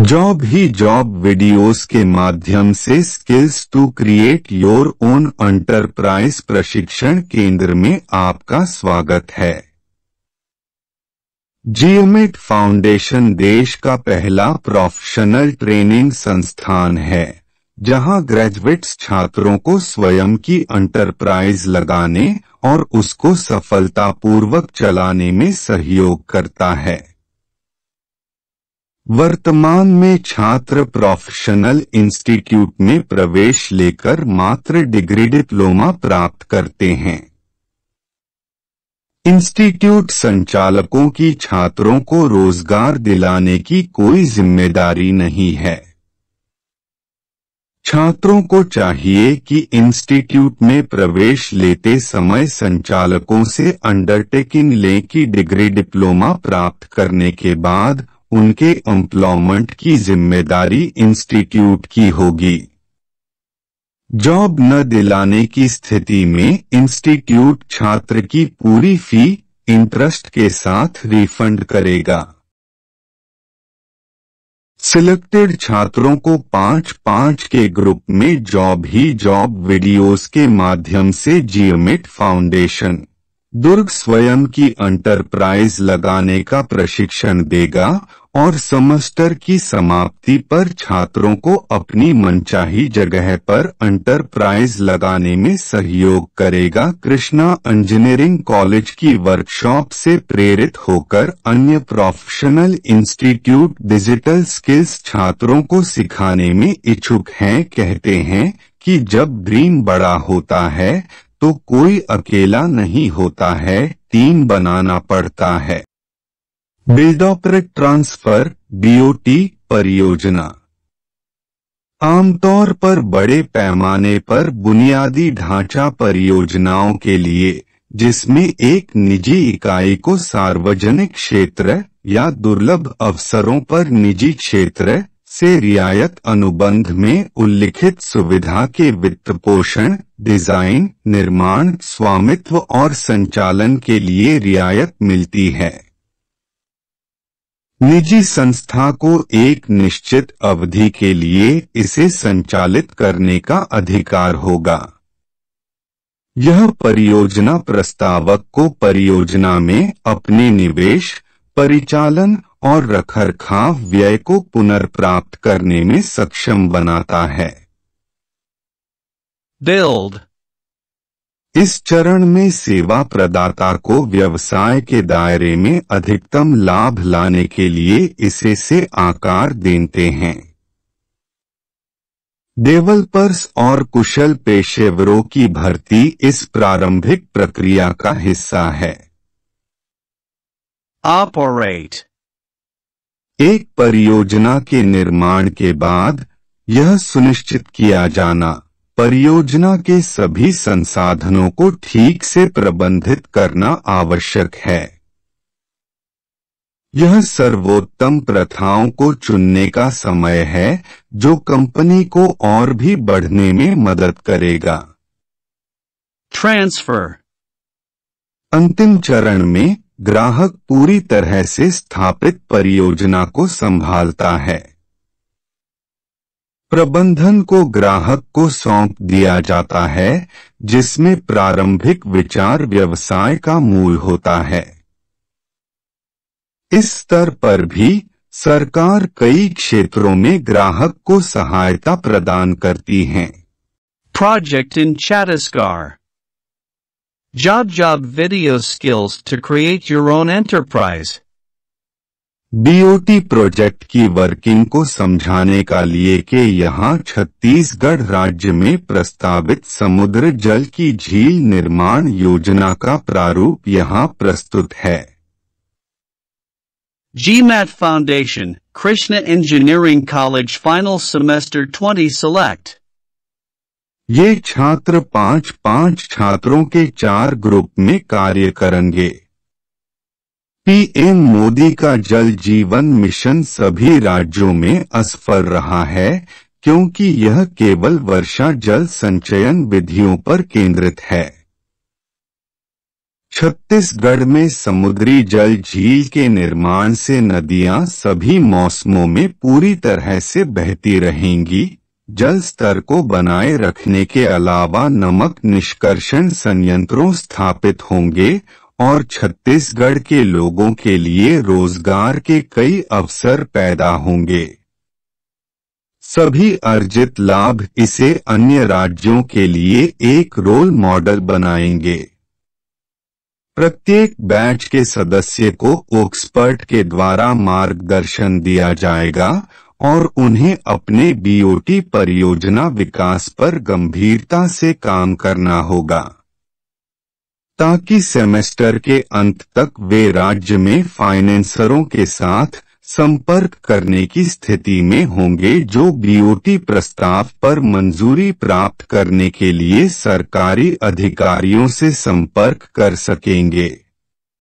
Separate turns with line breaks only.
Job ही job videos के माध्यम से skills to create your own enterprise प्रशिक्षण केंद्र में आपका स्वागत है जीएमएट फाउंडेशन e देश का पहला प्रोफेशनल ट्रेनिंग संस्थान है जहां ग्रेजुएट्स छात्रों को स्वयं की अंटरप्राइज लगाने और उसको सफलतापूर्वक चलाने में सहयोग करता है वर्तमान में छात्र प्रोफेशनल इंस्टीट्यूट में प्रवेश लेकर मात्र डिग्री डिप्लोमा प्राप्त करते हैं इंस्टीट्यूट संचालकों की छात्रों को रोजगार दिलाने की कोई जिम्मेदारी नहीं है छात्रों को चाहिए कि इंस्टीट्यूट में प्रवेश लेते समय संचालकों से अंडरटेकिंग लें कि डिग्री डिप्लोमा प्राप्त करने के बाद उनके एम्प्लॉयमेंट की जिम्मेदारी इंस्टीट्यूट की होगी जॉब न दिलाने की स्थिति में इंस्टीट्यूट छात्र की पूरी फी इंटरेस्ट के साथ रिफंड करेगा सिलेक्टेड छात्रों को पांच पांच के ग्रुप में जॉब ही जॉब वीडियोस के माध्यम से जियोमिट फाउंडेशन दुर्ग स्वयं की अंटरप्राइज लगाने का प्रशिक्षण देगा और सेमेस्टर की समाप्ति पर छात्रों को अपनी मनचाही जगह पर अंटरप्राइज लगाने में सहयोग करेगा कृष्णा इंजीनियरिंग कॉलेज की वर्कशॉप से प्रेरित होकर अन्य प्रोफेशनल इंस्टीट्यूट डिजिटल स्किल्स छात्रों को सिखाने में इच्छुक हैं कहते हैं कि जब ड्रीम बड़ा होता है तो कोई अकेला नहीं होता है टीम बनाना पड़ता है बिल्ड ट्रांसफर बीओटी परियोजना आमतौर पर बड़े पैमाने पर बुनियादी ढांचा परियोजनाओं के लिए जिसमें एक निजी इकाई को सार्वजनिक क्षेत्र या दुर्लभ अवसरों पर निजी क्षेत्र से रियायत अनुबंध में उल्लिखित सुविधा के वित्त पोषण डिजाइन निर्माण स्वामित्व और संचालन के लिए रियायत मिलती है निजी संस्था को एक निश्चित अवधि के लिए इसे संचालित करने का अधिकार होगा यह परियोजना प्रस्तावक को परियोजना में अपने निवेश परिचालन और रखरखाव व्यय को पुनर्प्राप्त करने में सक्षम बनाता है बिल्ड इस चरण में सेवा प्रदाता को व्यवसाय के दायरे में अधिकतम लाभ लाने के लिए इसे से आकार देते हैं डेवलपर्स और कुशल पेशेवरों की भर्ती इस प्रारंभिक प्रक्रिया का हिस्सा है ऑपरेट एक परियोजना के निर्माण के बाद यह सुनिश्चित किया जाना परियोजना के सभी संसाधनों को ठीक से प्रबंधित करना आवश्यक है यह सर्वोत्तम प्रथाओं को चुनने का समय है जो कंपनी को और भी बढ़ने में मदद करेगा ट्रांसफर अंतिम चरण में ग्राहक पूरी तरह से स्थापित परियोजना को संभालता है प्रबंधन को ग्राहक को सौंप दिया जाता है जिसमें प्रारंभिक विचार व्यवसाय का मूल होता है इस स्तर पर भी सरकार कई क्षेत्रों में ग्राहक को सहायता प्रदान करती है project in Chhattisgarh Job Job Video Skills to create your own enterprise. BOT project की वर्किंग को समझाने का लिए के यहाँ छत्तीसगढ़ राज्य में प्रस्तावित समुद्र जल की झील निर्माण योजना का प्रारूप यहाँ प्रस्तुत है GMAT Foundation, Krishna Engineering College Final Semester 20 Select ये छात्र पांच पांच छात्रों के चार ग्रुप में कार्य करेंगे पीएम मोदी का जल जीवन मिशन सभी राज्यों में असफल रहा है क्योंकि यह केवल वर्षा जल संचयन विधियों पर केंद्रित है छत्तीसगढ़ में समुद्री जल झील के निर्माण से नदियां सभी मौसमों में पूरी तरह से बहती रहेंगी जल स्तर को बनाए रखने के अलावा नमक निष्कर्षण संयंत्रों स्थापित होंगे और छत्तीसगढ़ के लोगों के लिए रोजगार के कई अवसर पैदा होंगे सभी अर्जित लाभ इसे अन्य राज्यों के लिए एक रोल मॉडल बनाएंगे प्रत्येक बैच के सदस्य को ओक्सपर्ट के द्वारा मार्गदर्शन दिया जाएगा और उन्हें अपने बीओटी परियोजना विकास पर गंभीरता से काम करना होगा ताकि सेमेस्टर के अंत तक वे राज्य में फाइनेंसरों के साथ संपर्क करने की स्थिति में होंगे जो बीओटी प्रस्ताव पर मंजूरी प्राप्त करने के लिए सरकारी अधिकारियों से संपर्क कर सकेंगे